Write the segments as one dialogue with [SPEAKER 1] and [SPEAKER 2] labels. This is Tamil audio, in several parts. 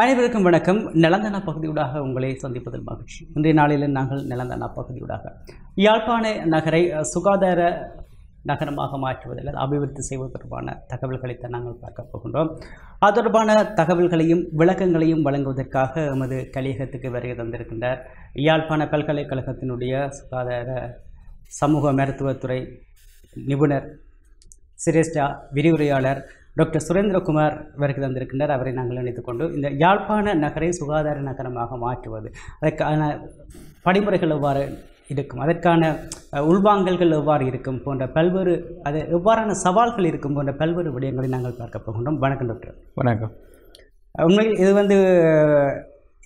[SPEAKER 1] அனைவருக்கும் வணக்கம் நிலந்தனா பகுதியூடாக உங்களை சந்திப்பதில் மகிழ்ச்சி இன்றைய நாளில் நாங்கள் நிலந்தனா பகுதியூடாக யாழ்ப்பாண நகரை சுகாதார நகரமாக மாற்றுவதில் அபிவிருத்தி செய்வது தொடர்பான தகவல்களைத்தான் நாங்கள் பார்க்கப் போகின்றோம் அது தொடர்பான தகவல்களையும் விளக்கங்களையும் வழங்குவதற்காக எமது கலியகத்துக்கு வருகை தந்திருக்கின்றார் யாழ்ப்பாண பல்கலைக்கழகத்தினுடைய சுகாதார சமூக மருத்துவத்துறை நிபுணர் சிரேஷ்டா விரிவுரையாளர் டாக்டர் சுரேந்திரகுமார் வருகை தந்திருக்கின்றார் அவரை நாங்கள் இணைத்து கொண்டு இந்த யாழ்ப்பாண நகரை சுகாதார நகரமாக மாற்றுவது அதற்கான படிமுறைகள் எவ்வாறு இருக்கும் அதற்கான உள்வாங்கல்கள் எவ்வாறு இருக்கும் போன்ற பல்வேறு அது எவ்வாறான சவால்கள் இருக்கும் போன்ற பல்வேறு விடயங்களை நாங்கள் பார்க்க போகின்றோம் வணக்கம் டாக்டர் வணக்கம் உண்மையில் இது வந்து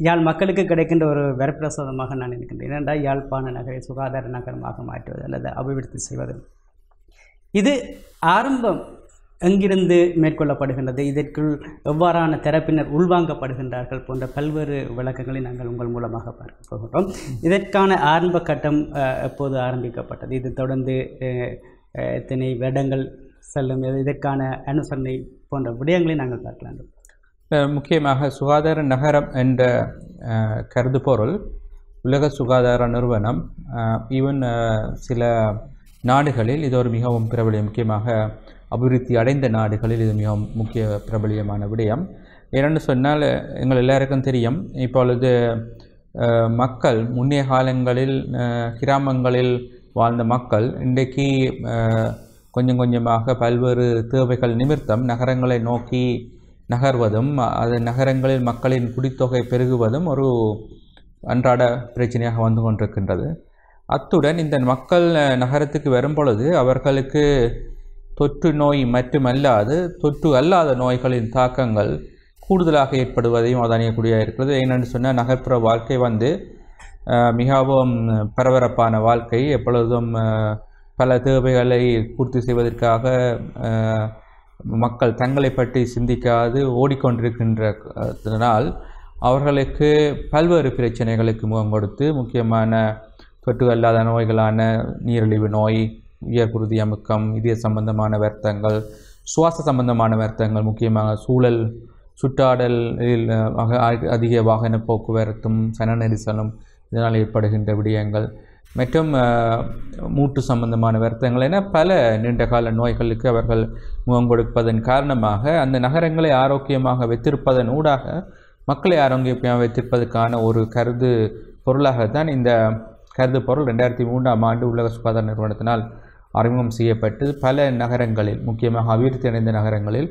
[SPEAKER 1] யாழ் மக்களுக்கு கிடைக்கின்ற ஒரு வரப்பிரசாதமாக நான் நினைக்கின்றேன் ஏனென்றால் யாழ்ப்பாண நகரை சுகாதார நகரமாக மாற்றுவது அல்லது அபிவிருத்தி செய்வது இது ஆரம்பம் எங்கிருந்து மேற்கொள்ளப்படுகின்றது இதற்குள் எவ்வாறான தரப்பினர் உள்வாங்கப்படுகின்றார்கள் போன்ற பல்வேறு விளக்கங்களை நாங்கள் உங்கள் மூலமாக பார்க்க போகிறோம் இதற்கான ஆரம்ப கட்டம் எப்போது ஆரம்பிக்கப்பட்டது இது தொடர்ந்து எத்தனை வேடங்கள் செல்லும் இதற்கான அனுசரணை போன்ற விடயங்களை நாங்கள் பார்க்கலாம்
[SPEAKER 2] முக்கியமாக சுகாதார நகரம் என்ற கருதுபொருள் உலக சுகாதார நிறுவனம் ஈவன் சில நாடுகளில் இது ஒரு மிகவும் பிரபலம் முக்கியமாக அபிவிருத்தி அடைந்த நாடுகளில் இது மிகவும் முக்கிய பிரபலியமான விடயம் ஏன்னு சொன்னால் எங்கள் எல்லாருக்கும் தெரியும் இப்பொழுது மக்கள் முன்னே காலங்களில் கிராமங்களில் வாழ்ந்த மக்கள் இன்றைக்கு கொஞ்சம் கொஞ்சமாக பல்வேறு தேவைகள் நிமித்தம் நகரங்களை நோக்கி நகர்வதும் அது நகரங்களில் மக்களின் குடித்தொகை பெருகுவதும் ஒரு அன்றாட பிரச்சனையாக வந்து கொண்டிருக்கின்றது அத்துடன் இந்த மக்கள் நகரத்துக்கு வரும் பொழுது அவர்களுக்கு தொற்று நோய் மட்டுமல்லாது தொற்று அல்லாத நோய்களின் தாக்கங்கள் கூடுதலாக ஏற்படுவதையும் அதணியக்கூடியதாக இருக்கிறது என்னென்னு சொன்னால் நகர்ப்புற வாழ்க்கை வந்து மிகவும் பரபரப்பான வாழ்க்கை எப்பொழுதும் பல தேவைகளை பூர்த்தி செய்வதற்காக மக்கள் தங்களை பற்றி சிந்திக்காது ஓடிக்கொண்டிருக்கின்றனால் அவர்களுக்கு பல்வேறு பிரச்சனைகளுக்கு முகம் கொடுத்து முக்கியமான தொற்று அல்லாத நோய்களான நீரிழிவு நோய் உயர்குருதி அமுக்கம் இதய சம்பந்தமான வருத்தங்கள் சுவாச சம்பந்தமான வருத்தங்கள் முக்கியமாக சூழல் சுற்றாடலில் அதிக வாகன போக்குவரத்தும் சன நெரிசலும் இதனால் ஏற்படுகின்ற விடயங்கள் மற்றும் மூட்டு சம்பந்தமான வருத்தங்கள் என பல நீண்டகால நோய்களுக்கு அவர்கள் முகம் கொடுப்பதன் காரணமாக அந்த நகரங்களை ஆரோக்கியமாக வைத்திருப்பதன் ஊடாக மக்களை ஆரோக்கியமாக வைத்திருப்பதற்கான ஒரு கருது பொருளாகத்தான் இந்த கருது பொருள் ரெண்டாயிரத்தி மூன்றாம் ஆண்டு உலக சுகாதார நிறுவனத்தினால் அறிமுகம் செய்யப்பட்டு பல நகரங்களில் முக்கியமாக அபிவிருத்தி அடைந்த நகரங்களில்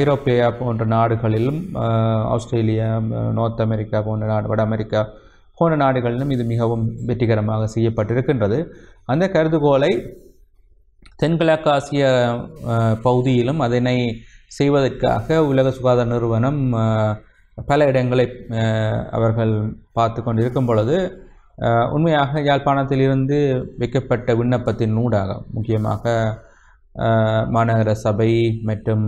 [SPEAKER 2] ஐரோப்பியா போன்ற நாடுகளிலும் ஆஸ்திரேலியா நோர்த் அமெரிக்கா போன்ற நாடு வட அமெரிக்கா போன்ற நாடுகளிலும் இது மிகவும் வெற்றிகரமாக செய்யப்பட்டிருக்கின்றது அந்த கருதுகோளை தென்கிழக்காசிய பகுதியிலும் அதனை செய்வதற்காக உலக சுகாதார நிறுவனம் பல இடங்களை அவர்கள் பார்த்து கொண்டிருக்கும் பொழுது உண்மையாக யாழ்ப்பாணத்திலிருந்து வைக்கப்பட்ட விண்ணப்பத்தின் ஊடாக முக்கியமாக மாநகர சபை மற்றும்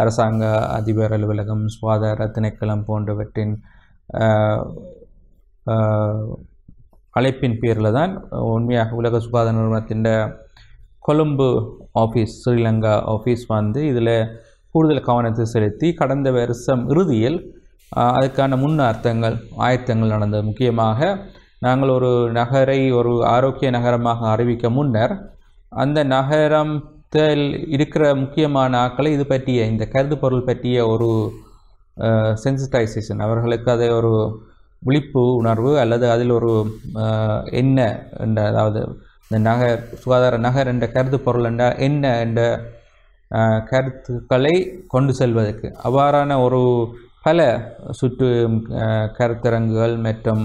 [SPEAKER 2] அரசாங்க அதிபர் அலுவலகம் சுகாதார திணைக்களம் போன்றவற்றின் அழைப்பின் பேரில் தான் உண்மையாக உலக சுகாதார நிறுவனத்தின் கொழும்பு ஆஃபீஸ் ஸ்ரீலங்கா ஆஃபீஸ் வந்து இதில் கூடுதல் கவனத்தை செலுத்தி கடந்த வருஷம் இறுதியில் அதுக்கான முன் அர்த்தங்கள் ஆயத்தங்கள் நடந்தது முக்கியமாக நாங்கள் ஒரு நகரை ஒரு ஆரோக்கிய நகரமாக அறிவிக்க முன்னர் அந்த நகரத்தில் இருக்கிற முக்கியமான ஆக்களை இது பற்றிய இந்த கருது பொருள் பற்றிய ஒரு சென்சிட்டைசேஷன் அவர்களுக்கு அதை ஒரு விழிப்பு உணர்வு அல்லது அதில் ஒரு என்ன என்ற அதாவது இந்த நகர் சுகாதார நகர் என்ற கருது பொருள் என்ற என்ன என்ற கருத்துக்களை கொண்டு செல்வதற்கு அவ்வாறான ஒரு பல சுற்று கருத்தரங்குகள் மற்றும்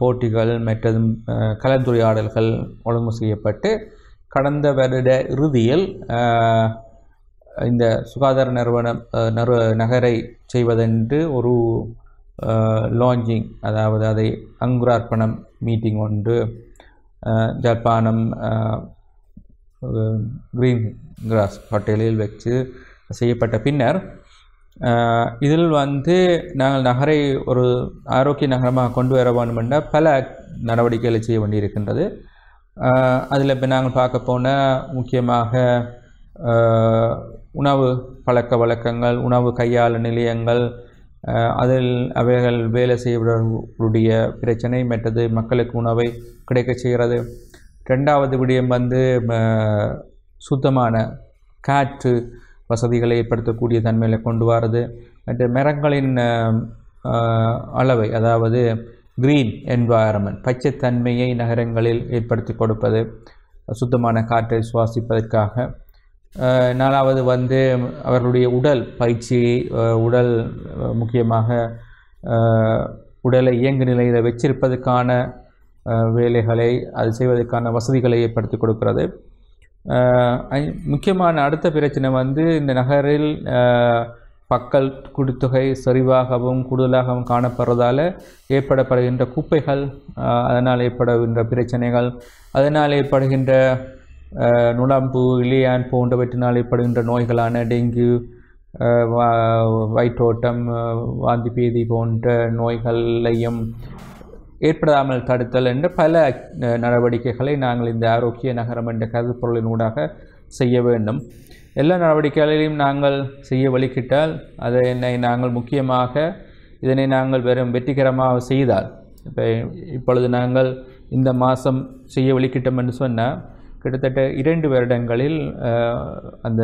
[SPEAKER 2] போட்டிகள் மற்றும் கலந்துரையாடல்கள் ஒழுங்கு செய்யப்பட்டு கடந்த வருட இறுதியில் இந்த சுகாதார நிறுவனம் நறு நகரை செய்வதென்று ஒரு லாஞ்சிங் அதாவது அதை அங்குரார்ப்பணம் மீட்டிங் ஒன்று ஜப்பானம் கிரீன் கிராஸ் ஹோட்டலில் வச்சு செய்யப்பட்ட பின்னர் இதில் வந்து நாங்கள் நகரை ஒரு ஆரோக்கிய நகரமாக கொண்டு வர வேண்டுமென்ற பல நடவடிக்கைகளை செய்ய வேண்டியிருக்கின்றது அதில் இப்போ நாங்கள் பார்க்க போன முக்கியமாக உணவு பழக்க வழக்கங்கள் உணவு கையாள நிலையங்கள் அதில் அவைகள் வேலை செய்வர்களுடைய பிரச்சனை மற்றது மக்களுக்கு உணவை கிடைக்க செய்கிறது ரெண்டாவது விடயம் வந்து சுத்தமான காற்று வசதிகளை ஏற்படுத்தக்கூடிய தன்மையில் கொண்டு வரது மற்ற மரங்களின் அளவை அதாவது க்ரீன் என்வாயர்மெண்ட் பச்சைத்தன்மையை நகரங்களில் ஏற்படுத்தி கொடுப்பது சுத்தமான காற்றை சுவாசிப்பதற்காக நாலாவது வந்து அவர்களுடைய உடல் பயிற்சி உடல் முக்கியமாக உடலை இயங்கு நிலையில் வச்சிருப்பதற்கான வேலைகளை அது செய்வதற்கான வசதிகளை ஏற்படுத்தி கொடுக்கிறது முக்கியமான அடுத்த பிரச்சனை வந்து இந்த நகரில் பக்கல் குடித்தொகை சரிவாகவும் கூடுதலாகவும் காணப்படுறதால் ஏற்படப்படுகின்ற குப்பைகள் அதனால் ஏற்படுகின்ற பிரச்சனைகள் அதனால் ஏற்படுகின்ற நுழம்பு இலியான் போன்றவற்றினால் ஏற்படுகின்ற நோய்களான டெங்கு வயிற்றோட்டம் வாந்தி பீதி போன்ற நோய்களையும் ஏற்படாமல் தடுத்தல் என்ற பல நடவடிக்கைகளை நாங்கள் இந்த ஆரோக்கிய நகரம் என்ற கருப்பொருளினூடாக செய்ய வேண்டும் எல்லா நடவடிக்கைகளையும் நாங்கள் செய்ய வழிக்கிட்டால் அதனை நாங்கள் முக்கியமாக இதனை நாங்கள் வெறும் வெற்றிகரமாக செய்தால் இப்போ இப்பொழுது நாங்கள் இந்த மாதம் செய்ய வழிக்கிட்டோம் என்று சொன்னால் கிட்டத்தட்ட இரண்டு வருடங்களில் அந்த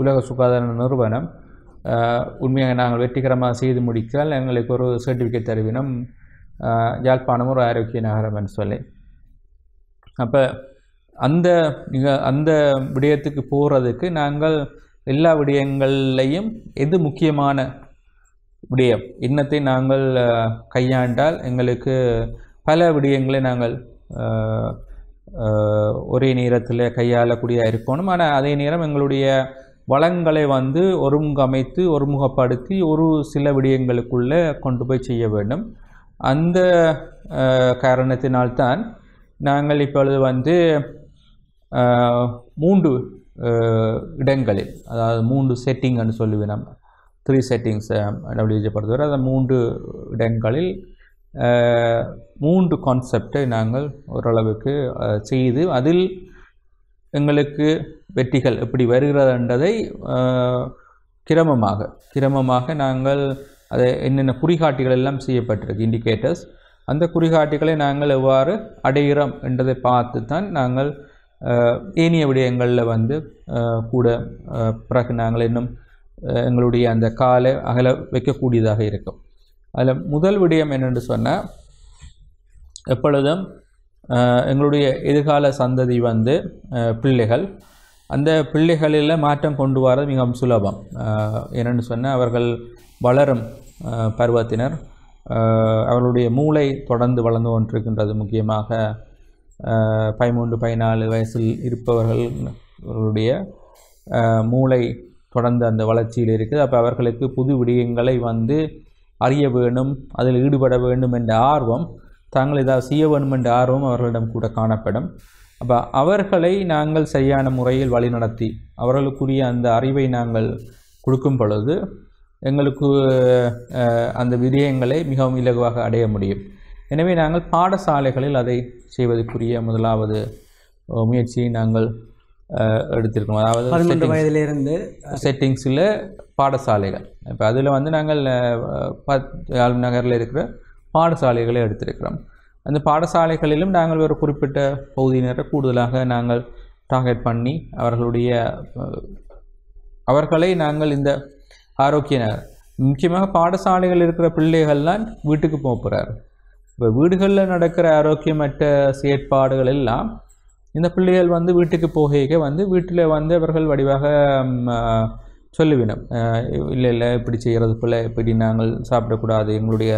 [SPEAKER 2] உலக சுகாதார நிறுவனம் உண்மையாக நாங்கள் வெற்றிகரமாக செய்து முடித்தால் எங்களுக்கு ஒரு சர்டிஃபிகேட் தருவினம் யாழ்ப்பாணம் ஒரு ஆரோக்கிய நகரம்னு சொல்லி அப்போ அந்த அந்த விடயத்துக்கு போகிறதுக்கு நாங்கள் எல்லா விடயங்கள்லையும் எது முக்கியமான விடயம் இன்னத்தை நாங்கள் கையாண்டால் எங்களுக்கு பல விடயங்களை நாங்கள் ஒரே நேரத்தில் கையாளக்கூடிய இருக்கணும் ஆனால் அதே நேரம் எங்களுடைய வளங்களை வந்து ஒருமுகமைத்து ஒருமுகப்படுத்தி ஒரு சில விடயங்களுக்குள்ளே கொண்டு போய் செய்ய வேண்டும் அந்த காரணத்தினால்தான் நாங்கள் இப்பொழுது வந்து மூன்று இடங்களில் அதாவது மூன்று செட்டிங்னு சொல்லுவேன் நம்ம த்ரீ செட்டிங்ஸ் டபிள்யூஜி பொறுத்தவரை அந்த மூன்று இடங்களில் மூன்று கான்செப்டை நாங்கள் ஓரளவுக்கு செய்து அதில் எங்களுக்கு வெற்றிகள் எப்படி வருகிறதுன்றதை கிரமமாக கிரமமாக நாங்கள் அது என்னென்ன குறிகாட்டிகள் எல்லாம் செய்யப்பட்டிருக்கு இண்டிகேட்டர்ஸ் அந்த குறிகாட்டிகளை நாங்கள் எவ்வாறு அடைகிறோம் என்றதை பார்த்து தான் நாங்கள் ஏனைய விடயங்களில் வந்து கூட பிறகு நாங்கள் இன்னும் எங்களுடைய அந்த காலை அகல வைக்கக்கூடியதாக இருக்கும் அதில் முதல் விடயம் என்னென்று சொன்னால் எப்பொழுதும் எங்களுடைய எதிர்கால சந்ததி வந்து பிள்ளைகள் அந்த பிள்ளைகளில் மாற்றம் கொண்டு வரது மிகவும் சுலபம் என்னென்னு சொன்னால் அவர்கள் வளரும் பருவத்தினர் அவர்களுடைய மூளை தொடர்ந்து வளர்ந்து கொண்டிருக்கின்றது முக்கியமாக பதிமூன்று பதினாலு வயசில் இருப்பவர்களுடைய மூளை தொடர்ந்து அந்த வளர்ச்சியில் இருக்குது அப்போ அவர்களுக்கு புது விடயங்களை வந்து அறிய வேண்டும் அதில் ஈடுபட வேண்டும் என்ற ஆர்வம் தாங்கள் ஏதாவது செய்ய வேண்டும் என்ற ஆர்வம் அவர்களிடம் கூட காணப்படும் அப்போ அவர்களை நாங்கள் சரியான முறையில் வழிநடத்தி அவர்களுக்குரிய அந்த அறிவை நாங்கள் கொடுக்கும் பொழுது எங்களுக்கு அந்த விதயங்களை மிகவும் இலகுவாக அடைய முடியும் எனவே நாங்கள் பாடசாலைகளில் அதை செய்வதற்குரிய முதலாவது முயற்சியை நாங்கள் எடுத்திருக்கோம் அதாவது பதினெட்டு வயதிலிருந்து செட்டிங்ஸில் பாடசாலைகள் இப்போ அதில் வந்து நாங்கள் பத் நகரில் இருக்கிற பாடசாலைகளை எடுத்திருக்கிறோம் அந்த பாடசாலைகளிலும் நாங்கள் ஒரு குறிப்பிட்ட பகுதியினரை கூடுதலாக நாங்கள் டார்கெட் பண்ணி அவர்களுடைய அவர்களை நாங்கள் இந்த ஆரோக்கிய முக்கியமாக பாடசாலைகள் இருக்கிற பிள்ளைகள்லாம் வீட்டுக்கு போகிறார் இப்போ வீடுகளில் நடக்கிற ஆரோக்கியமற்ற செயற்பாடுகள் எல்லாம் இந்த பிள்ளைகள் வந்து வீட்டுக்கு போகையிக்க வந்து வீட்டில் வந்து அவர்கள் வடிவாக சொல்லுவினோம் இல்லை இல்லை இப்படி செய்கிறது போல் இப்படி நாங்கள் சாப்பிடக்கூடாது எங்களுடைய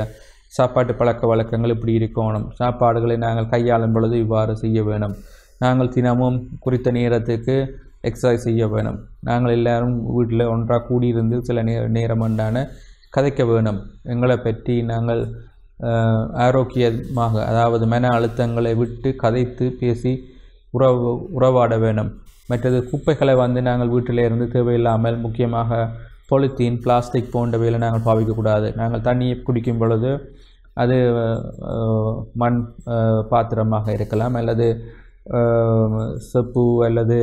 [SPEAKER 2] சாப்பாட்டு பழக்க வழக்கங்கள் இப்படி இருக்கணும் சாப்பாடுகளை நாங்கள் கையாளும் பொழுது இவ்வாறு செய்ய வேணும் நாங்கள் தினமும் குறித்த நேரத்துக்கு எக்ஸசைஸ் செய்ய வேணும் நாங்கள் எல்லாரும் வீட்டில் ஒன்றாக கூடியிருந்து சில நே நேரமண்டான கதைக்க வேணும் எங்களை பற்றி நாங்கள் ஆரோக்கியமாக அதாவது மன அழுத்தங்களை விட்டு கதைத்து பேசி உறவு உறவாட வேணும் மற்றது குப்பைகளை வந்து நாங்கள் வீட்டில் இருந்து தேவையில்லாமல் முக்கியமாக பொலித்தீன் பிளாஸ்டிக் போன்றவையில் நாங்கள் பாவிக்கக்கூடாது நாங்கள் தண்ணியை குடிக்கும் பொழுது அது மண் பாத்திரமாக இருக்கலாம் அல்லது செப்பு அல்லது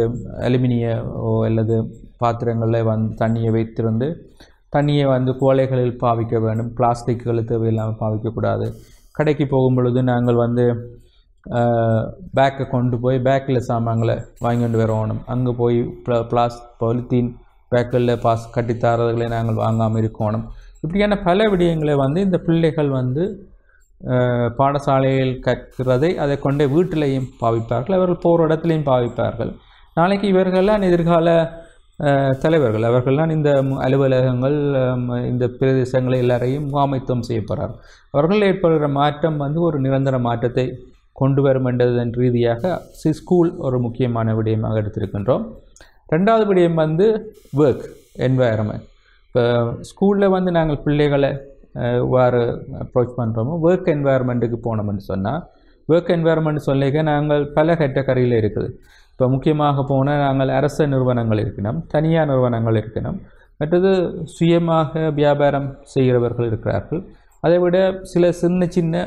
[SPEAKER 2] அலுமினிய அல்லது பாத்திரங்களில் வந்து தண்ணியை வைத்திருந்து தண்ணியை வந்து கோலைகளில் பாவிக்க வேண்டும் பிளாஸ்டிக்குகளை தேவையில்லாமல் பாவிக்கக்கூடாது கடைக்கு போகும் பொழுது நாங்கள் வந்து பேக்கை கொண்டு போய் பேக்கில் சாமான்களை வாங்கி கொண்டு வரணும் அங்கே போய் ப்ளா பிளாஸ் பொலித்தீன் பேக்கில் பாஸ் கட்டித்தாரர்களை நாங்கள் வாங்காமல் இருக்கணும் இப்படியான பல விடயங்களை வந்து இந்த பிள்ளைகள் வந்து பாடசாலையில் கற்கிறதை அதை கொண்டு வீட்டிலையும் பாவிப்பார்கள் அவர்கள் போகிற இடத்துலையும் பாவிப்பார்கள் நாளைக்கு இவர்கள்லாம் எதிர்கால தலைவர்கள் அவர்கள்லாம் இந்த அலுவலகங்கள் இந்த பிரதேசங்களை எல்லாரையும் முகாமைத்துவம் செய்யப்படுறார் அவர்கள் ஏற்படுகிற மாற்றம் வந்து ஒரு நிரந்தர மாற்றத்தை கொண்டு வரும் என்றதன் ரீதியாக சி ஸ்கூல் ஒரு முக்கியமான விடயமாக எடுத்திருக்கின்றோம் ரெண்டாவது விடயம் வந்து ஒர்க் என்வாயரமெண்ட் இப்போ ஸ்கூலில் வந்து நாங்கள் பிள்ளைகளை வேறு அப்ரோச் பண்ணுறோமோ ஒர்க் என்வாயர்மெண்ட்டுக்கு போனோம்னு சொன்னால் ஒர்க் என்வாயர்மெண்ட் சொல்லிக்க நாங்கள் பல கேட்டகரியில் இருக்குது இப்போ முக்கியமாக போனால் நாங்கள் அரசு நிறுவனங்கள் இருக்கணும் தனியார் நிறுவனங்கள் இருக்கணும் மற்றது சுயமாக வியாபாரம் செய்கிறவர்கள் இருக்கிறார்கள் அதை விட சில சின்ன சின்ன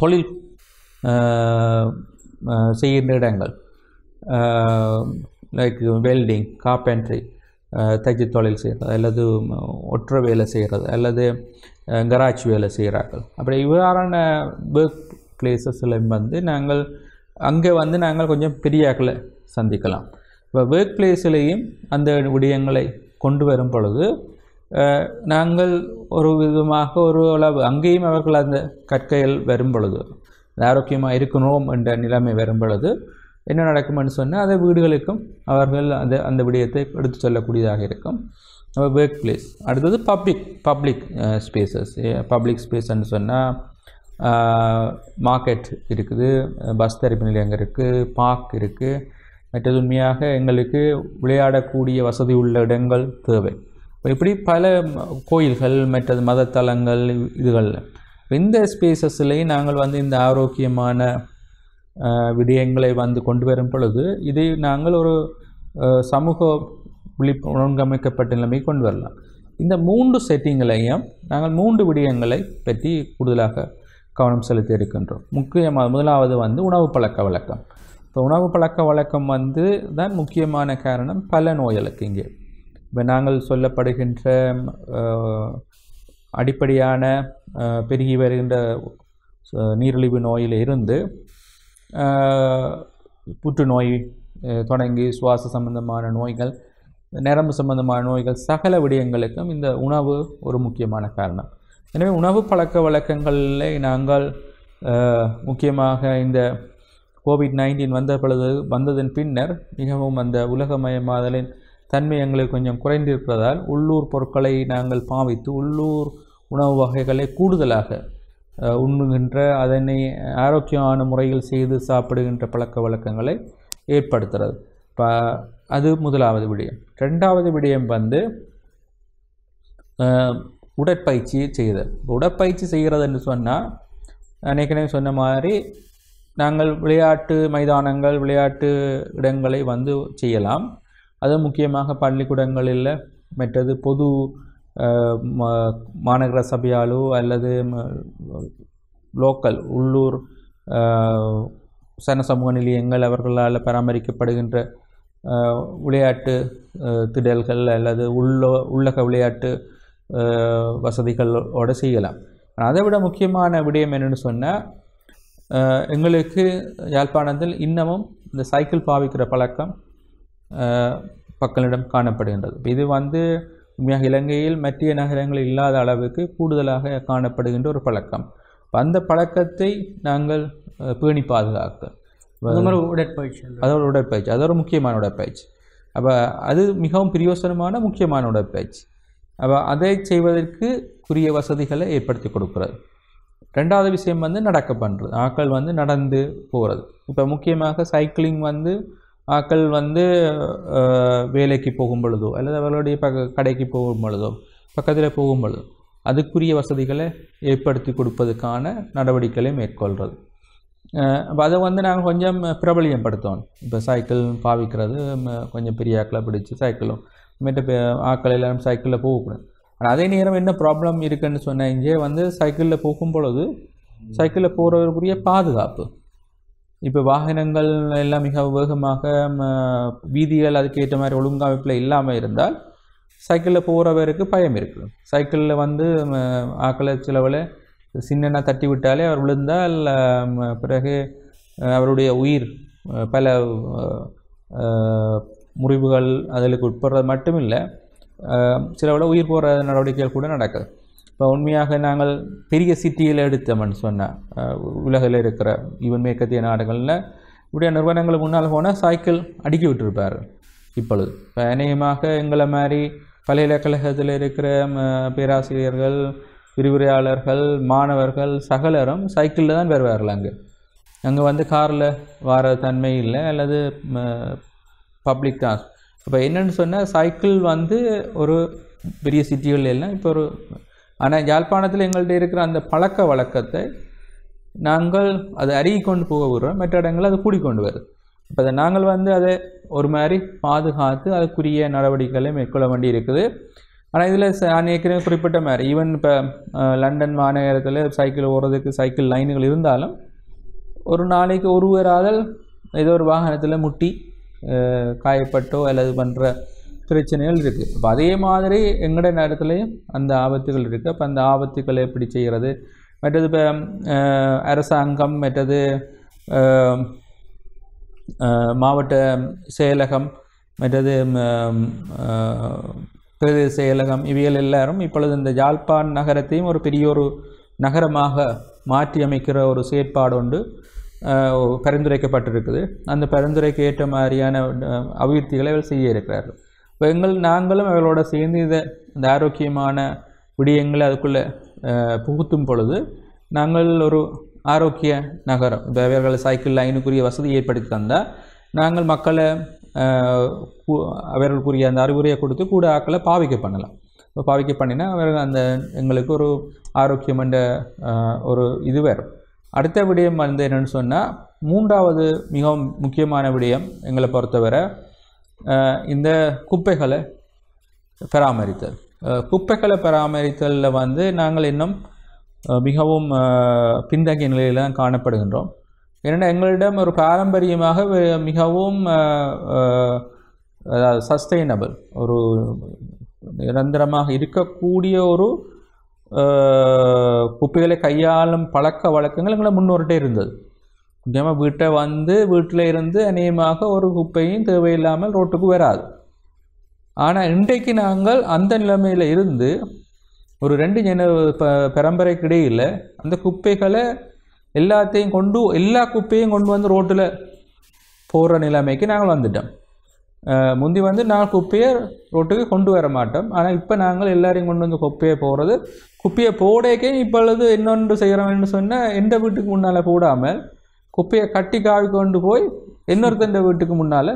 [SPEAKER 2] தொழில் செய்கின்ற இடங்கள் லைக் வெல்டிங் கார்பென்ட்ரி தைச்சு தொழில் செய்கிறது அல்லது ஒற்ற வேலை செய்கிறது அல்லது கராஜ் வேலை செய்கிறார்கள் அப்படி இவ்வாறான ஒர்க் பிளேசஸில் வந்து நாங்கள் அங்கே வந்து நாங்கள் கொஞ்சம் பெரியாக்களை சந்திக்கலாம் இப்போ ஒர்க் பிளேஸ்லேயும் அந்த விடயங்களை கொண்டு வரும் பொழுது நாங்கள் ஒரு விதமாக ஒரு அளவு அங்கேயும் அவர்கள் அந்த கற்கைகள் வரும் பொழுது ஆரோக்கியமாக இருக்கணும் என்ற நிலைமை வரும் பொழுது என்ன நடக்கும்னு சொன்னால் அதை வீடுகளுக்கும் அவர்கள் அந்த அந்த விடயத்தை எடுத்து சொல்லக்கூடியதாக இருக்கும் ஒர்க் பிளேஸ் அடுத்தது பப்ளிக் பப்ளிக் ஸ்பேசஸ் பப்ளிக் ஸ்பேஸ்ன்னு சொன்னால் மார்க்கெட் இருக்குது பஸ் தரிப்பு நிலையங்கள் இருக்குது பார்க் இருக்குது மற்றது உண்மையாக எங்களுக்கு விளையாடக்கூடிய வசதி உள்ள இடங்கள் தேவை இப்படி பல கோயில்கள் மற்றது மதத்தலங்கள் இதுகளில் இந்த ஸ்பேசஸ்லேயும் நாங்கள் வந்து இந்த ஆரோக்கியமான விடயங்களை வந்து கொண்டு வரும் பொழுது இதை நாங்கள் ஒரு சமூக விழிப்பு ஒழுங்கமைக்கப்பட்ட நிலைமை கொண்டு வரலாம் இந்த மூன்று செட்டிங்களையும் நாங்கள் மூன்று விடயங்களை பற்றி கூடுதலாக கவனம் செலுத்தி இருக்கின்றோம் முக்கியமாக முதலாவது வந்து உணவு பழக்க வழக்கம் இப்போ உணவு பழக்க வழக்கம் வந்து தான் முக்கியமான காரணம் பல நோய்களுக்கு இங்கே இப்போ நாங்கள் சொல்லப்படுகின்ற அடிப்படையான பெருகி வருகின்ற நீரிழிவு நோயில் இருந்து புற்றுநோய் தொடங்கி சுவாச சம்பந்தமான நோய்கள் நரம்பு சம்பந்தமான நோய்கள் சகல விடயங்களுக்கும் இந்த உணவு ஒரு முக்கியமான காரணம் எனவே உணவு பழக்க வழக்கங்களில் நாங்கள் முக்கியமாக இந்த கோவிட் நைன்டீன் வந்த பொழுது வந்ததன் பின்னர் மிகவும் அந்த உலகமயமாதலின் தன்மை எங்களுக்கு கொஞ்சம் குறைந்திருப்பதால் உள்ளூர் பொருட்களை நாங்கள் பாவித்து உள்ளூர் உணவு வகைகளை கூடுதலாக உண்ணுகின்ற அதனை ஆரோக்கியமான முறையில் செய்து சாப்பிடுகின்ற பழக்க வழக்கங்களை ஏற்படுத்துறது இப்போ அது முதலாவது விடயம் ரெண்டாவது விடயம் வந்து உடற்பயிற்சி செய்தல் உடற்பயிற்சி செய்கிறதுன்னு சொன்னால் நான் ஏற்கனவே சொன்ன மாதிரி நாங்கள் விளையாட்டு மைதானங்கள் விளையாட்டு இடங்களை வந்து செய்யலாம் அது முக்கியமாக பள்ளிக்கூடங்களில் மற்றது பொது மாநகர சபையாலோ அல்லது லோக்கல் உள்ளூர் சமூக நிலையங்கள் அவர்களால் பராமரிக்கப்படுகின்ற விளையாட்டு திடல்கள் அல்லது உள்ள உள்ளக விளையாட்டு வசதிகளோடு செய்யலாம் அதை விட முக்கியமான விடயம் என்னென்னு சொன்னால் எங்களுக்கு யாழ்ப்பாணத்தில் இன்னமும் இந்த சைக்கிள் பாவிக்கிற பழக்கம் மக்களிடம் காணப்படுகின்றது இது வந்து உண்மையாக இலங்கையில் மத்திய நகரங்கள் இல்லாத அளவுக்கு கூடுதலாக காணப்படுகின்ற ஒரு பழக்கம் அந்த பழக்கத்தை நாங்கள் பேணி பாதுகாக்க உடற்பயிற்சி அதோட உடற்பயிற்சி அதோட ஒரு முக்கியமான உடற்பயிற்சி அப்போ அது மிகவும் பிரியோசனமான முக்கியமான உடற்பயிற்சி அப்போ அதை செய்வதற்கு உரிய வசதிகளை ஏற்படுத்தி கொடுக்குறது ரெண்டாவது விஷயம் வந்து நடக்க பண்ணுறது ஆக்கள் வந்து நடந்து போகிறது இப்போ முக்கியமாக சைக்கிளிங் வந்து ஆக்கள் வந்து வேலைக்கு போகும் பொழுதோ அல்லது அவர்களுடைய பக்க கடைக்கு போகும் பொழுதோ பக்கத்தில் போகும் பொழுதோ அதுக்குரிய வசதிகளை ஏற்படுத்தி கொடுப்பதுக்கான நடவடிக்கைகளை மேற்கொள்கிறது அப்போ அதை வந்து நாங்கள் கொஞ்சம் பிரபலியப்படுத்தணும் இப்போ சைக்கிள் பாவிக்கிறது கொஞ்சம் பெரிய ஆக்களை பிடிச்சி சைக்கிளும் மேட்டு ஆக்கள் எல்லாரும் சைக்கிளில் போகக்கூடாது ஆனால் அதே நேரம் என்ன ப்ராப்ளம் இருக்குன்னு சொன்னேன் இங்கே வந்து சைக்கிளில் போகும் பொழுது சைக்கிளில் போகிறவருக்குரிய பாதுகாப்பு இப்போ வாகனங்கள் எல்லாம் மிக வேகமாக வீதிகள் அதுக்கேற்ற மாதிரி ஒழுங்கமைப்பில் இல்லாமல் இருந்தால் சைக்கிளில் போகிறவருக்கு பயம் இருக்குது சைக்கிளில் வந்து ஆக்களை சிலவில் சின்னனா தட்டி விட்டாலே அவர் விழுந்தால் பிறகு அவருடைய உயிர் பல முறிவுகள் அதற்கு உட்படுறது மட்டும் இல்லை சிலவில் உயிர் போகிற நடவடிக்கைகள் கூட நடக்குது இப்போ உண்மையாக நாங்கள் பெரிய சிட்டியில் எடுத்தோம்னு சொன்னால் உலகில் இருக்கிற ஈவன் மேற்கத்திய நாடுகளில் இப்படிய நிறுவனங்கள் முன்னால் போனால் சைக்கிள் அடுக்கி விட்டுருப்பார் இப்பொழுது இப்போ அநேகமாக எங்களை மாதிரி பல்கலைக்கழகத்தில் இருக்கிற பேராசிரியர்கள் விரிவுரையாளர்கள் மாணவர்கள் சகலரும் சைக்கிளில் தான் வருவார்கள் அங்கே அங்கே வந்து காரில் வர தன்மை இல்லை அல்லது பப்ளிக் தான் இப்போ என்னென்னு சொன்னால் சைக்கிள் வந்து ஒரு பெரிய சிட்டிகள் இல்லைன்னா இப்போ ஒரு ஆனால் யாழ்ப்பாணத்தில் எங்கள்கிட்ட இருக்கிற அந்த பழக்க வழக்கத்தை நாங்கள் அதை அருகி கொண்டு போக விடுறோம் மற்ற இடங்களில் அது கூடிக்கொண்டு வருது இப்போ அதை நாங்கள் வந்து அதை ஒரு மாதிரி பாதுகாத்து அதுக்குரிய நடவடிக்கைகளை மேற்கொள்ள வேண்டி இருக்குது ஆனால் இதில் நான் ஏற்கனவே குறிப்பிட்ட மாதிரி ஈவன் இப்போ லண்டன் மாநகரத்தில் சைக்கிள் ஓடுறதுக்கு சைக்கிள் லைன்கள் இருந்தாலும் ஒரு நாளைக்கு ஒருவராதல் ஏதோ ஒரு வாகனத்தில் முட்டி காயப்பட்டோ அல்லது பண்ணுற பிரச்சனைகள் இருக்குது இப்போ அதே மாதிரி எங்களோட நேரத்துலேயும் அந்த ஆபத்துகள் இருக்குது அப்போ அந்த ஆபத்துக்களை எப்படி செய்கிறது மற்றது இப்போ அரசாங்கம் மற்றது மாவட்ட செயலகம் மற்றது பிரதேச செயலகம் இவைகள் எல்லாரும் இப்பொழுது இந்த ஜால்பான் நகரத்தையும் ஒரு பெரிய ஒரு நகரமாக மாற்றி அமைக்கிற ஒரு செயற்பாடு ஒன்று பரிந்துரைக்கப்பட்டிருக்குது அந்த பரிந்துரைக்கு ஏற்ற மாதிரியான அபிவிருத்திகளை அவர் செய்ய இருக்கிறார்கள் இப்போ எங்கள் நாங்களும் அவர்களோட சேர்ந்து இதை இந்த ஆரோக்கியமான விடயங்களை அதுக்குள்ளே புகுத்தும் பொழுது நாங்கள் ஒரு ஆரோக்கிய நகரம் இப்போ அவர்கள் சைக்கிள் லைனுக்குரிய வசதி ஏற்படுத்தி தந்தால் நாங்கள் மக்களை அவர்களுக்குரிய அந்த அறிவுரையை கொடுத்து கூட ஆக்களை பாவிக்க பண்ணலாம் இப்போ பாவிக்க பண்ணினா அவர்கள் அந்த எங்களுக்கு ஒரு ஆரோக்கியமன்ற ஒரு இது வரும் அடுத்த விடயம் வந்து என்னென்னு சொன்னால் மூன்றாவது மிகவும் முக்கியமான விடயம் எங்களை பொறுத்தவரை இந்த குப்பைகளை பராமரித்தல் குப்பைகளை பராமரித்தலில் வந்து நாங்கள் இன்னும் மிகவும் பின்தங்கிய நிலையில் தான் காணப்படுகின்றோம் ஏன்னா எங்களிடம் ஒரு பாரம்பரியமாக மிகவும் அதாவது சஸ்டைனபிள் ஒரு நிரந்தரமாக இருக்கக்கூடிய ஒரு குப்பைகளை கையாளும் பழக்க வழக்கங்கள் எங்களை முன்னோர்கிட்டே இருந்தது முக்கியமாக வீட்டை வந்து வீட்டில் இருந்து அநேகமாக ஒரு குப்பையும் தேவையில்லாமல் ரோட்டுக்கு வராது ஆனால் இன்றைக்கு நாங்கள் அந்த நிலைமையில் இருந்து ஒரு ரெண்டு ஜன ப பரம்பரைக்கு அந்த குப்பைகளை எல்லாத்தையும் கொண்டு எல்லா குப்பையும் கொண்டு வந்து ரோட்டில் போடுற நிலைமைக்கு நாங்கள் வந்துட்டோம் முந்தி வந்து நாங்கள் குப்பையை ரோட்டுக்கு கொண்டு வர மாட்டோம் ஆனால் இப்போ நாங்கள் எல்லாரையும் கொண்டு வந்து குப்பையை போகிறது குப்பையை போடக்கே இப்பொழுது இன்னொன்று செய்கிறோம்னு சொன்னால் எந்த வீட்டுக்கு முன்னால் போடாமல் குப்பையை கட்டி காவி கொண்டு போய் இன்னொருத்தண்ட வீட்டுக்கு முன்னால்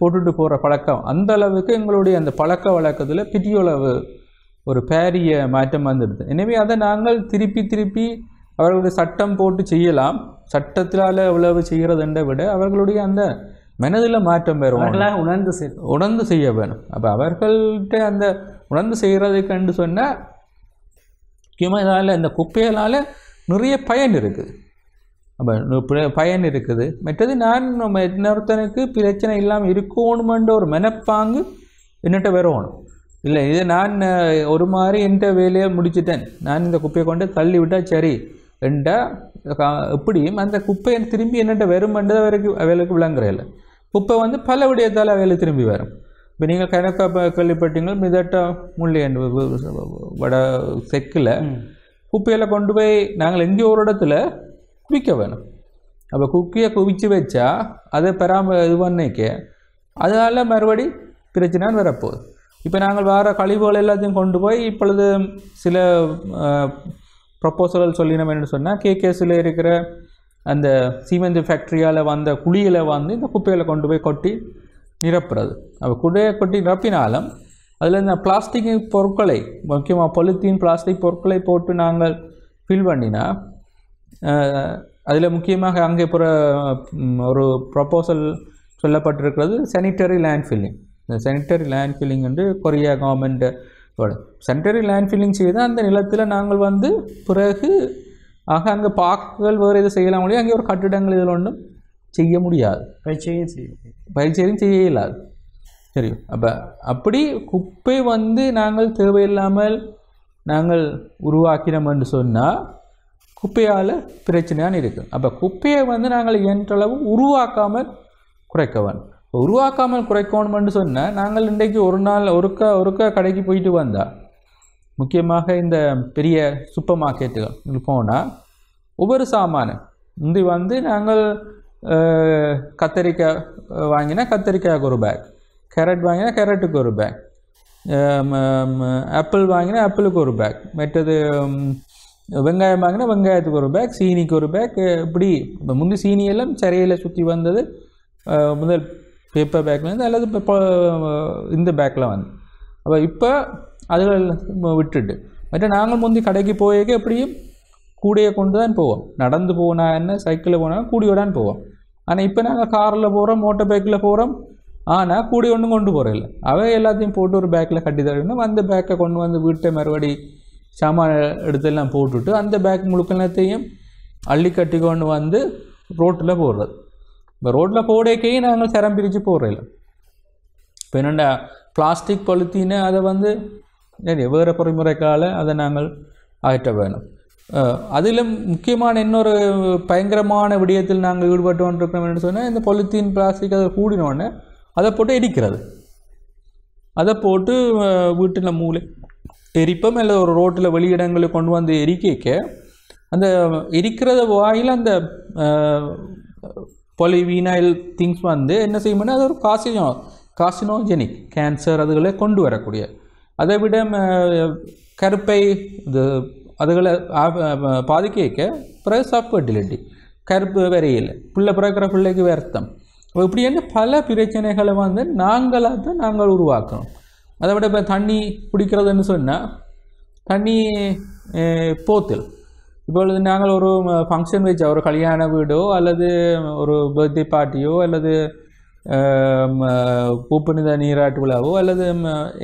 [SPEAKER 2] போட்டுட்டு போகிற பழக்கம் அந்த அளவுக்கு எங்களுடைய அந்த பழக்க வழக்கத்தில் பிரியளவு ஒரு பேரிய மாற்றம் வந்துடுது எனவே அதை நாங்கள் திருப்பி திருப்பி அவர்களுடைய சட்டம் போட்டு செய்யலாம் சட்டத்தினால் அவ்வளவு செய்கிறதுன்ற விட அவர்களுடைய அந்த மனதில் மாற்றம் பெறும் உணர்ந்து செய் உணர்ந்து செய்ய வேணும் அப்போ அவர்கள்ட்ட அந்த உணர்ந்து கண்டு சொன்னால் முக்கியமாக அந்த இந்த குப்பையினால் நிறைய பயன் இருக்குது நம்ம பயன் இருக்குது மற்றது நான் நம்ம இன்னொருத்தனுக்கு பிரச்சனை இல்லாமல் இருக்கணுமென்ற ஒரு மெனப்பாங்கு என்னட்ட வரணும் இல்லை இது நான் ஒரு மாதிரி என்கிட்ட வேலையை முடிச்சிட்டேன் நான் இந்த குப்பையை கொண்டு தள்ளி விட்டால் சரி என்ற எப்படியும் அந்த குப்பையை திரும்பி என்னட்ட வருமென்றது அவருக்கு வேலைக்கு விளங்குறையில் குப்பை வந்து பல விடயத்தால் வேலை திரும்பி வரும் இப்போ நீங்கள் கணக்கா கேள்விப்பட்டீங்களோ மிதட்ட முள்ளி வட செக்கில் குப்பையில் கொண்டு போய் நாங்கள் எங்கேயோ ஒரு இடத்துல குவிக்க வேணும் அப்போ குக்கியை குவிச்சு வச்சா அதை பெறாம இது பண்ணிக்க அதனால் மறுபடி பிரச்சனை வரப்போகுது இப்போ நாங்கள் வேறு கழிவுகள் எல்லாத்தையும் கொண்டு போய் இப்பொழுது சில ப்ரப்போசல்கள் சொல்லினோம் என்று சொன்னால் கேகேஸில் இருக்கிற அந்த சிமெண்ட் ஃபேக்ட்ரியால் வந்த குழியில் வந்து இந்த குப்பைகளை கொண்டு போய் கொட்டி நிரப்புறது அப்போ குடையை கொட்டி நிரப்பினாலும் அதில் இந்த பிளாஸ்டிக் பொருட்களை முக்கியமாக பொலித்தீன் பிளாஸ்டிக் பொருட்களை போட்டு நாங்கள் ஃபில் பண்ணினா அதில் முக்கியமாக அங்கே புற ஒரு ப்ரப்போசல் சொல்லப்பட்டிருக்கிறது சானிட்டரி லேண்ட் ஃபில்லிங் இந்த சானிட்டரி லேண்ட் ஃபில்லிங் வந்து கொரியா கவர்மெண்ட்டோட சானிட்டரி லேண்ட் ஃபில்லிங் செய்தால் அந்த நிலத்தில் நாங்கள் வந்து பிறகு ஆக அங்கே பார்க்குகள் வேறு எதுவும் செய்யலாம் முடியும் அங்கே ஒரு கட்டிடங்கள் இதில் ஒன்றும் செய்ய முடியாது பயிற்சியும் செய்ய பயிற்சியும் செய்ய இயலாது சரி அப்போ அப்படி குப்பை வந்து நாங்கள் தேவையில்லாமல் நாங்கள் உருவாக்கினோம் என்று சொன்னால் குப்பையால் பிரச்சனையாக இருக்கு அப்போ குப்பையை வந்து நாங்கள் என்றளவு உருவாக்காமல் குறைக்க உருவாக்காமல் குறைக்கணும்னு சொன்னால் நாங்கள் இன்றைக்கு ஒரு நாள் ஒருக்கா ஒருக்க கடைக்கு போயிட்டு வந்தால் முக்கியமாக இந்த பெரிய சூப்பர் மார்க்கெட்டுகள் போனால் ஒவ்வொரு சாமான இது வந்து நாங்கள் கத்தரிக்காய் வாங்கினா கத்தரிக்காய்க்கு ஒரு பேக் கேரட் வாங்கினா கேரட்டுக்கு ஒரு பேக் ஆப்பிள் வாங்கினா ஆப்பிளுக்கு ஒரு பேக் மற்றது வெங்காயம் வாங்கினா வெங்காயத்துக்கு ஒரு பேக் சீனிக்கு ஒரு பேக் இப்படி இப்போ முந்தி சீனியெல்லாம் சிறையில் சுற்றி வந்தது முதல் பேப்பர் பேக்லேருந்து அல்லது இப்போ இந்த பேக்கில் வந்து அப்போ இப்போ அதுகள் விட்டுட்டு மற்ற நாங்கள் முந்தி கடைக்கு போயிருக்க எப்படியும் கூடையை கொண்டு தான் போவோம் நடந்து போனால் என்ன சைக்கிளில் போனால் கூடியோடான் போவோம் ஆனால் இப்போ நாங்கள் காரில் போகிறோம் மோட்டர் பைக்கில் போகிறோம் ஆனால் கூடி ஒன்றும் கொண்டு போகிறதில்ல அவை எல்லாத்தையும் போட்டு ஒரு பேக்கில் கட்டி தரணும் அந்த பேக்கை கொண்டு வந்து வீட்டை மறுபடி சாமான எடுத்தெல்லாம் போட்டுட்டு அந்த பேக் முழுக்கெல்லாத்தையும் அள்ளி கட்டி கொண்டு வந்து ரோட்டில் போடுறது இப்போ ரோட்டில் போடக்கையும் நாங்கள் சிரம் பிரித்து இல்லை இப்போ என்னென்னா பிளாஸ்டிக் பொலித்தீனை அதை வந்து வேறு பொறிமுறைக்கால அதை நாங்கள் அகற்ற வேணும் அதிலும் முக்கியமான இன்னொரு பயங்கரமான விடயத்தில் நாங்கள் ஈடுபட்டு கொண்டிருக்கிறோம் என்று சொன்னால் இந்த பொலித்தீன் பிளாஸ்டிக் அதை கூடினோடனே அதை போட்டு எரிக்கிறது அதை போட்டு வீட்டில் மூளை எரிப்போம் இல்லை ஒரு ரோட்டில் வெளியிடங்களை கொண்டு வந்து எரிக்க அந்த எரிக்கிறத வாயில் அந்த பொலி வீணாயில் திங்ஸ் வந்து என்ன செய்யும்னா அது ஒரு காசினோ காசினோஜெனிக் கேன்சர் அதுகளை கொண்டு வரக்கூடிய அதை விட கருப்பை இது அதுகளை பாதிக்க பிறகு சப்ஃபர்டிலிட்டி கருப்பு வரையில் பிள்ளை பிறக்கிற பிள்ளைக்கு வருத்தம் இப்படி என்ன பல பிரச்சனைகளை வந்து நாங்களாக தான் நாங்கள் உருவாக்கணும் அதை விட இப்போ தண்ணி குடிக்கிறதுன்னு சொன்னால் தண்ணி போத்தில் இப்பொழுது நாங்கள் ஒரு ஃபங்க்ஷன் வச்சா ஒரு கல்யாண வீடோ அல்லது ஒரு பர்த்டே பார்ட்டியோ அல்லது பூப்பணித நீராட்டு விழாவோ அல்லது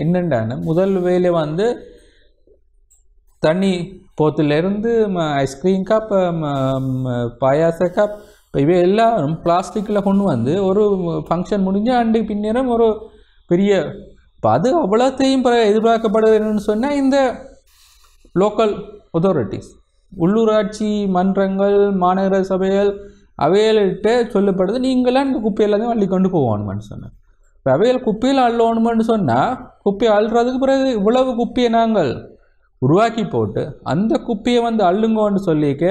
[SPEAKER 2] என்னென்னு முதல் வேலை வந்து தண்ணி போத்திலிருந்து ஐஸ்கிரீம் கப் பாயாச கப் இப்போ இவை எல்லாரும் பிளாஸ்டிக்கில் கொண்டு வந்து ஒரு ஃபங்க்ஷன் முடிஞ்சு அண்டு பின்னரும் ஒரு பெரிய இப்போ அது அவ்வளோத்தையும் எதிர்பார்க்கப்படுது என்னென்னு சொன்னால் இந்த லோக்கல் அத்தாரிட்டிஸ் உள்ளூராட்சி மன்றங்கள் மாநகர சபைகள் அவையல்கிட்ட சொல்லப்படுது நீங்களாம் இந்த குப்பை எல்லாத்தையும் அள்ளி கொண்டு போவானுமான்னு சொன்னேன் இப்போ அவையல் குப்பையில் அள்ளணுமான்னு சொன்னால் குப்பையை அள்ளுறதுக்கு பிறகு இவ்வளவு குப்பையை நாங்கள் உருவாக்கி போட்டு அந்த குப்பையை வந்து அள்ளுங்கோன்னு சொல்லிக்க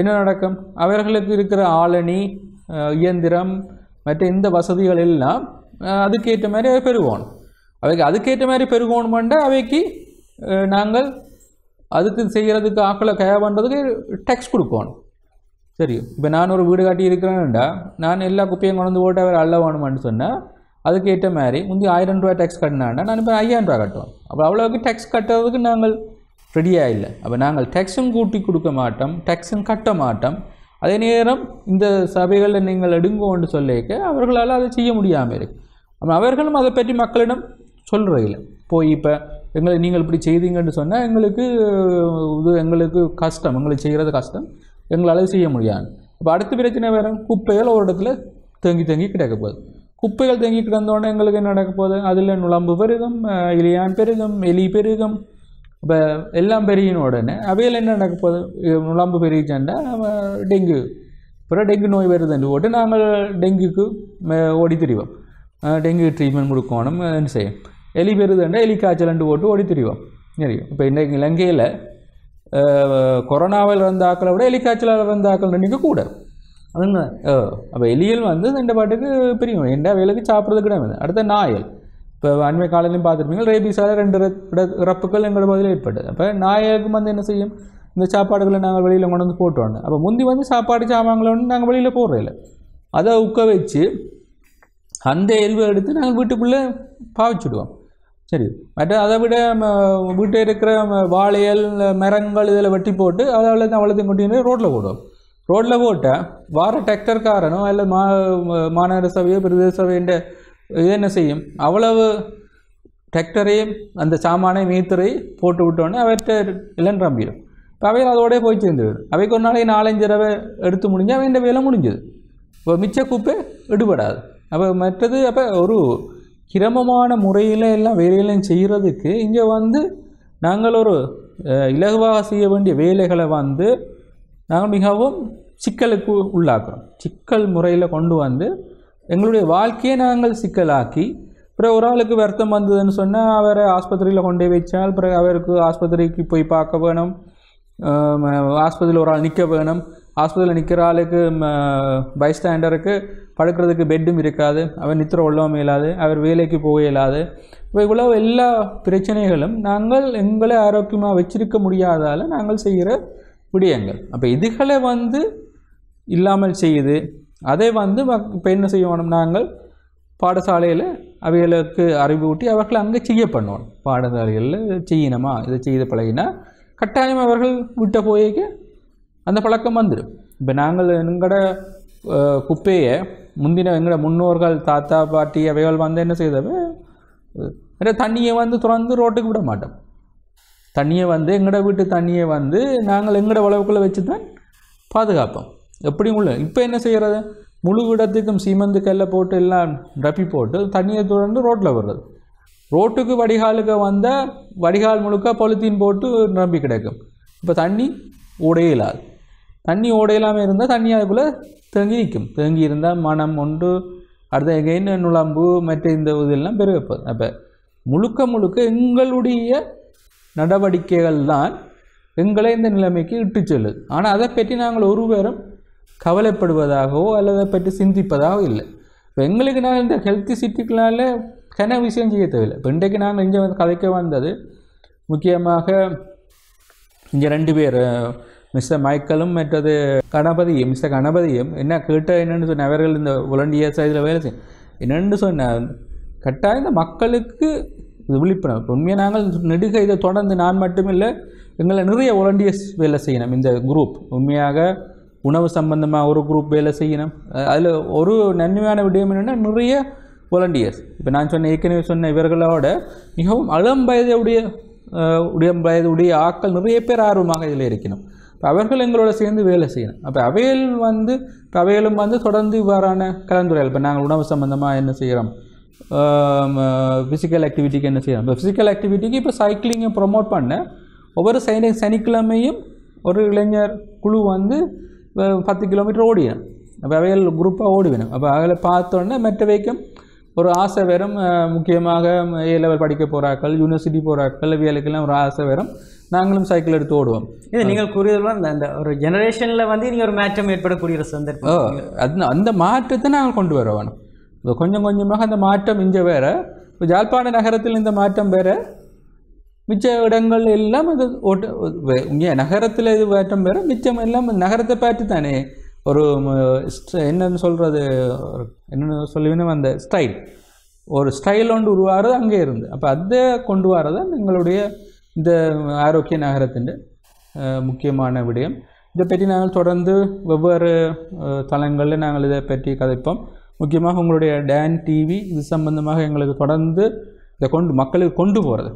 [SPEAKER 2] என்ன நடக்கும் அவர்களுக்கு இருக்கிற ஆளணி இயந்திரம் மற்ற இந்த வசதிகள் எல்லாம் அதுக்கேற்ற மாதிரி பெறுவோம் அவைக்கு அதுக்கேற்ற மாதிரி பெருகோணுமெண்டா அவைக்கு நாங்கள் அதுக்கு செய்கிறதுக்கு ஆக்களை கையா பண்ணுறதுக்கு டேக்ஸ் கொடுக்கணும் சரி இப்போ நான் ஒரு வீடு காட்டி இருக்கிறேன்டா நான் எல்லா குப்பையும் கொண்டு வந்து போட்டு அவர் அள்ள வேணுமான்னு சொன்னால் அதுக்கேற்ற மாதிரி முந்தைய ஆயிரம் ரூபா டேக்ஸ் கட்டினாண்டா நான் இப்போ ஐயாயிரம் ரூபா கட்டுவோம் அப்போ அவ்வளோக்கு டேக்ஸ் கட்டுறதுக்கு நாங்கள் ரெடியாக இல்லை அப்போ நாங்கள் டேக்ஸும் கூட்டி கொடுக்க மாட்டோம் டேக்ஸும் கட்ட மாட்டோம் அதே நேரம் இந்த சபைகளில் நீங்கள் எடுங்கோன்னு சொல்லிக்க அவர்களால் அதை செய்ய முடியாமல் இருக்கு அவர்களும் அதை பற்றி மக்களிடம் சொல்கிறதில்ல இப்போ இப்போ எங்களை நீங்கள் இப்படி செய்தீங்கன்னு சொன்னால் எங்களுக்கு இது எங்களுக்கு கஷ்டம் எங்களை செய்கிறது கஷ்டம் எங்களால் செய்ய முடியாது இப்போ அடுத்த பிரச்சனை வேறு குப்பைகள் ஒரு இடத்துல தேங்கி தேங்கி கிடக்க போகுது குப்பைகள் தேங்கி கிடந்தோடனே எங்களுக்கு என்ன நடக்க போகுது அதில் நுழம்பு பெருகும் இலியான் பெருகும் எலி பெருகும் இப்போ எல்லாம் பெருகின உடனே அவையில் என்ன நடக்க போகுது நுழம்பு பெருகிச்சேன்டா டெங்கு அப்புறம் டெங்கு நோய் வருதுன்னு போட்டு நாங்கள் டெங்குக்கு ஓடி தெரிவோம் டெங்கு ட்ரீட்மெண்ட் கொடுக்கணும் என்ன செய்யும் எலி பெறுதுண்டா எலி காய்ச்சலண்டு போட்டு ஓடி தெரியும் தெரியும் இப்போ இன்றைக்கு இலங்கையில் கொரோனாவில் வந்த விட எலி காய்ச்சலால் வந்த ஆக்கள் கூட அதுங்க அப்போ எலியல் வந்து ரெண்டு பாட்டுக்கு பிரியும் எண்டா வேலைக்கு சாப்பிட்றது கிடையாது அடுத்த நாயல் இப்போ அண்மை காலையிலையும் பார்த்துருப்பீங்க ரேபிஸால் ரெண்டு இறப்புகள் எங்களோட பகுதியில் ஏற்பட்டது அப்போ நாயலுக்கும் வந்து என்ன செய்யும் இந்த சாப்பாடுகளை நாங்கள் வெளியில் கொண்டு வந்து போட்டோன்னு அப்போ முந்தி வந்து சாப்பாடு சாமான்களோன்னு நாங்கள் வெளியில் போடுறதில்ல அதை உட்க வச்சு அந்த எல்வை எடுத்து நாங்கள் வீட்டுக்குள்ளே பாவிச்சுடுவோம் சரி மற்ற அதை விட வீட்டில் இருக்கிற வாழையல் மரங்கள் இதில் வெட்டி போட்டு அதை அவ்வளோ அவ்வளோத்தையும் கொண்டு ரோட்டில் போடுவோம் ரோட்டில் போட்டால் வார டிராக்டர் டிராக்டர்காரனோ இல்லை மா மாநகர சபையோ பிரதேச சபைன்ற இது என்ன செய்யும் அவ்வளவு டிராக்டரையும் அந்த சாமானை மீத்தரை போட்டு விட்டோன்னே அவர்கிட்ட இல்லைன்னு நம்பிடும் இப்போ அவையில் அதோடய போய் சேர்ந்து விடும் அவைக்கு ஒரு நாளைக்கு நாலஞ்சு தடவை எடுத்து முடிஞ்சால் இந்த வேலை முடிஞ்சது இப்போ மிச்ச கூப்பே விடுபடாது அப்போ மற்றது அப்போ ஒரு கிரமமான முறையில் எல்லாம் வேலையிலையும் செய்கிறதுக்கு இங்கே வந்து நாங்கள் ஒரு இலகுவாக செய்ய வேண்டிய வேலைகளை வந்து நாங்கள் மிகவும் சிக்கலுக்கு உள்ளாக்குறோம் சிக்கல் முறையில் கொண்டு வந்து எங்களுடைய வாழ்க்கையை நாங்கள் சிக்கலாக்கி பிறகு ஒரு ஆளுக்கு வருத்தம் வந்ததுன்னு சொன்னால் அவரை ஆஸ்பத்திரியில் கொண்டே வச்சால் பிறகு அவருக்கு ஆஸ்பத்திரிக்கு போய் பார்க்க வேணும் ஆஸ்பத்திரியில் ஒரு ஆள் நிற்க வேணும் ஹாஸ்பிட்டலில் நிற்கிற ஆளுக்கு பைஸ்டாண்டருக்கு படுக்கிறதுக்கு பெட்டும் இருக்காது அவர் நித்திர உள்ளவும் இயலாது அவர் வேலைக்கு போக இயலாது இப்போ இவ்வளோ எல்லா பிரச்சனைகளும் நாங்கள் எங்களை ஆரோக்கியமாக வச்சிருக்க முடியாதால் நாங்கள் செய்கிற விடயங்கள் அப்போ இதுகளை வந்து இல்லாமல் செய்யுது அதை வந்து இப்போ என்ன செய்யணும் நாங்கள் பாடசாலையில் அவைகளுக்கு அறிவூட்டி அவர்களை அங்கே செய்ய பண்ணுவோம் பாடசாலைகளில் செய்யணுமா இதை செய்து பழகினா கட்டாயம் அவர்கள் விட்ட போய்க்கு அந்த பழக்கம் வந்துடும் இப்போ நாங்கள் எங்களோட குப்பையை முந்தின எங்களோட முன்னோர்கள் தாத்தா பாட்டி அவைகள் வந்து என்ன செய்தவை தண்ணியை வந்து திறந்து ரோட்டுக்கு விட மாட்டோம் தண்ணியை வந்து எங்களோட வீட்டு தண்ணியை வந்து நாங்கள் எங்களோட உழவுக்குள்ளே வச்சு தான் பாதுகாப்போம் எப்படியும் உள்ள இப்போ என்ன செய்கிறது முழு இடத்துக்கும் சீமந்து கல்லை போட்டு எல்லாம் ரப்பி போட்டு தண்ணியை தொடர்ந்து ரோட்டில் வர்றது ரோட்டுக்கு வடிகாலுக்கு வந்தால் வடிகால் முழுக்க பொலித்தீன் போட்டு நம்பி கிடைக்கும் இப்போ தண்ணி உடையலாது தண்ணி ஓடையிலாமல் இருந்தால் தண்ணி அதுக்குள்ளே தேங்கி நிற்கும் தேங்கி இருந்தால் மனம் ஒன்று அடுத்த எகைன் நுழம்பு மற்ற இந்த இதெல்லாம் பெருகப்போகுது அப்போ முழுக்க முழுக்க எங்களுடைய நடவடிக்கைகள் தான் எங்களை இந்த நிலைமைக்கு இட்டு செல்லுது ஆனால் அதை பற்றி நாங்கள் ஒருவரும் கவலைப்படுவதாகவோ அல்லது அதை பற்றி சிந்திப்பதாகவோ இல்லை இப்போ எங்களுக்கு நாங்கள் இந்த ஹெல்த்தி சிட்டிக்குனால கன விஷயம் செய்ய தேவையில்லை இப்போ இன்றைக்கு நாங்கள் இங்கே வந்து கதைக்க வந்தது முக்கியமாக இங்கே ரெண்டு பேர் மிஸ்டர் மைக்கலும் மற்றது கணபதியும் மிஸ்டர் கணபதியும் என்ன கேட்ட என்னென்னு சொன்ன அவர்கள் இந்த ஒலண்டியர்ஸ் இதில் வேலை செய்யும் என்னென்னு சொன்ன கட்டாயம் இந்த மக்களுக்கு இது விழிப்புணர்வு உண்மையாக நாங்கள் நெடுக இதை தொடர்ந்து நான் மட்டுமில்லை எங்களை நிறைய ஒலண்டியர்ஸ் வேலை செய்யணும் இந்த குரூப் உண்மையாக உணவு சம்பந்தமாக ஒரு குரூப் வேலை செய்யணும் அதில் ஒரு நன்மையான விடயம் என்னென்னா நிறைய ஒலண்டியர்ஸ் இப்போ நான் சொன்ன ஏற்கனவே சொன்ன இவர்களோட மிகவும் அளம் வயதுடைய உடைய ஆக்கள் நிறைய பேர் ஆர்வமாக இதில் இருக்கணும் இப்போ அவர்கள் எங்களோட சேர்ந்து வேலை செய்யணும் அப்போ அவையல் வந்து இப்போ அவையலும் வந்து தொடர்ந்து இவ்வாறான கலந்துரையாடல் இப்போ நாங்கள் உணவு சம்மந்தமாக என்ன செய்கிறோம் ஃபிசிக்கல் ஆக்டிவிட்டிக்கு என்ன செய்யணும் இப்போ ஃபிசிக்கல் ஆக்டிவிட்டிக்கு இப்போ சைக்கிளிங்கை ப்ரொமோட் பண்ண ஒவ்வொரு சனி சனிக்கிழமையும் ஒரு இளைஞர் குழு வந்து பத்து கிலோமீட்டர் ஓடிடும் அப்போ அவையல் குரூப்பாக வேணும் அப்போ அவையில் பார்த்தோன்னே மெட்டை வைக்கும் ஒரு ஆசை வெறும் முக்கியமாக ஏ லெவல் படிக்க போகிறாக்கள் யூனிவர்சிட்டி போகிறாக்கள் வேலைக்கெல்லாம் ஒரு ஆசை வெறும் நாங்களும் சைக்கிள் எடுத்து ஓடுவோம் இது நீங்கள் கூறியதெல்லாம் அந்த அந்த ஒரு
[SPEAKER 1] ஜெனரேஷனில் வந்து நீங்கள் ஒரு மாற்றம் ஏற்படக்கூடிய ஒரு சந்தர்ப்பம்
[SPEAKER 2] அது அந்த மாற்றத்தை நாங்கள் கொண்டு வர வேணும் இப்போ கொஞ்சம் கொஞ்சமாக அந்த மாற்றம் இங்கே வேறு இப்போ ஜாழ்ப்பாண நகரத்தில் இந்த மாற்றம் வேறு மிச்ச இடங்கள் எல்லாம் அது ஓட்டு இங்கே நகரத்தில் இது மாற்றம் வேறு மிச்சம் எல்லாம் நகரத்தை பார்த்து தானே ஒரு என்னன்னு சொல்கிறது என்னென்னு சொல்லுவேன் அந்த ஸ்டைல் ஒரு ஸ்டைல் ஒன்று உருவாகிறது அங்கே இருந்து அப்போ அதை கொண்டு வரது எங்களுடைய இந்த ஆரோக்கிய நகரத்தின் முக்கியமான விடயம் இதை பற்றி நாங்கள் தொடர்ந்து வெவ்வேறு தளங்களில் நாங்கள் இதை பற்றி கதைப்போம் முக்கியமாக உங்களுடைய டேன் டிவி இது சம்பந்தமாக எங்களுக்கு தொடர்ந்து இதை கொண்டு மக்களுக்கு கொண்டு போகிறது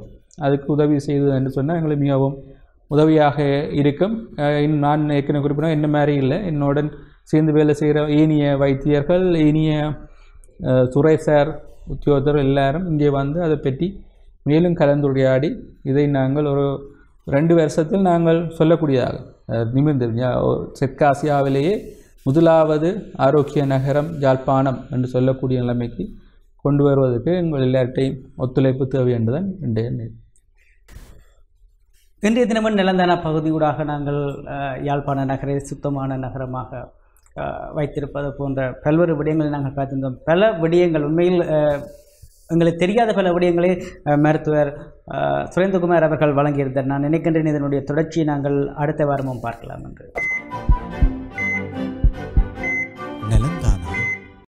[SPEAKER 2] அதுக்கு உதவி செய்தது என்று சொன்னால் எங்களுக்கு மிகவும் உதவியாக இருக்கும் நான் ஏற்கனவே குறிப்பிட்டோம் என்ன மாதிரி இல்லை என்னுடன் சேர்ந்து வேலை செய்கிற ஏனிய வைத்தியர்கள் ஏனிய துறை சார் உத்தியோகத்தர் எல்லாரும் இங்கே வந்து அதை பற்றி மேலும் கலந்துரையாடி இதை நாங்கள் ஒரு ரெண்டு வருஷத்தில் நாங்கள் சொல்லக்கூடியதாக நிமிர்ந்து தெற்காசியாவிலேயே முதலாவது ஆரோக்கிய நகரம் ஜாழ்ப்பாணம் என்று சொல்லக்கூடிய நிலைமைக்கு கொண்டு வருவதற்கு எங்கள் எல்லார்ட்டையும் ஒத்துழைப்பு தேவை என்றுதான் இன்றைய
[SPEAKER 1] இன்றைய தினமும் நிலந்தான பகுதியூடாக நாங்கள் யாழ்ப்பாண நகரை சுத்தமான நகரமாக வைத்திருப்பது போன்ற பல்வேறு விடயங்களை நாங்கள் பார்த்திருந்தோம் பல விடயங்கள் உண்மையில் எங்களுக்கு தெரியாத பல விடயங்களை மருத்துவர் சுரேந்தகுமார் அவர்கள் வழங்கியிருந்தார் நான் நினைக்கின்றேன் இதனுடைய தொடர்ச்சியை நாங்கள் அடுத்த வாரமும் பார்க்கலாம் என்று